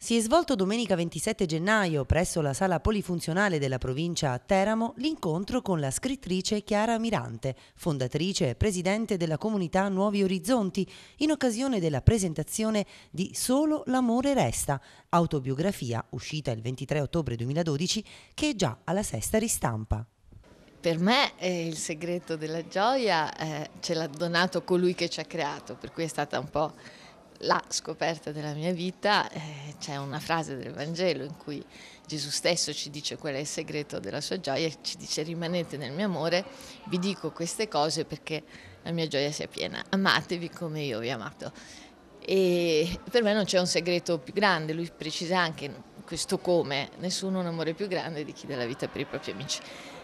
Si è svolto domenica 27 gennaio presso la sala polifunzionale della provincia a Teramo l'incontro con la scrittrice Chiara Mirante, fondatrice e presidente della comunità Nuovi Orizzonti, in occasione della presentazione di Solo l'amore resta, autobiografia uscita il 23 ottobre 2012 che è già alla sesta ristampa. Per me eh, il segreto della gioia eh, ce l'ha donato colui che ci ha creato, per cui è stata un po' la scoperta della mia vita, eh, c'è una frase del Vangelo in cui Gesù stesso ci dice qual è il segreto della sua gioia e ci dice rimanete nel mio amore, vi dico queste cose perché la mia gioia sia piena, amatevi come io vi ho amato. E per me non c'è un segreto più grande, lui precisa anche questo come, nessuno ha un amore più grande di chi dà la vita per i propri amici.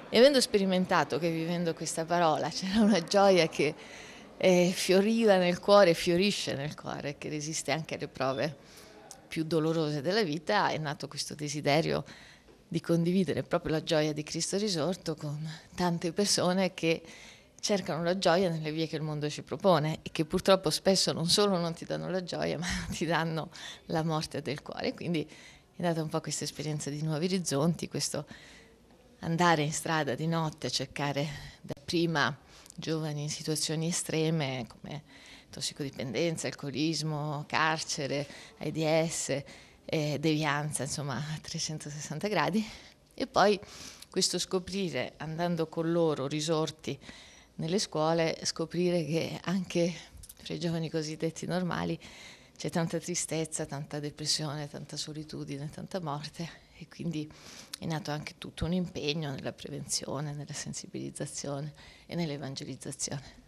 E avendo sperimentato che vivendo questa parola c'era una gioia che eh, fioriva nel cuore, fiorisce nel cuore, che resiste anche alle prove più dolorose della vita, è nato questo desiderio di condividere proprio la gioia di Cristo risorto con tante persone che cercano la gioia nelle vie che il mondo ci propone e che purtroppo spesso non solo non ti danno la gioia, ma ti danno la morte del cuore. Quindi è nata un po' questa esperienza di nuovi orizzonti, questo andare in strada di notte, a cercare dapprima giovani in situazioni estreme come tossicodipendenza, alcolismo, carcere, AIDS, eh, devianza, insomma, a 360 gradi. E poi questo scoprire, andando con loro risorti nelle scuole, scoprire che anche tra i giovani cosiddetti normali c'è tanta tristezza, tanta depressione, tanta solitudine, tanta morte e quindi è nato anche tutto un impegno nella prevenzione, nella sensibilizzazione e nell'evangelizzazione.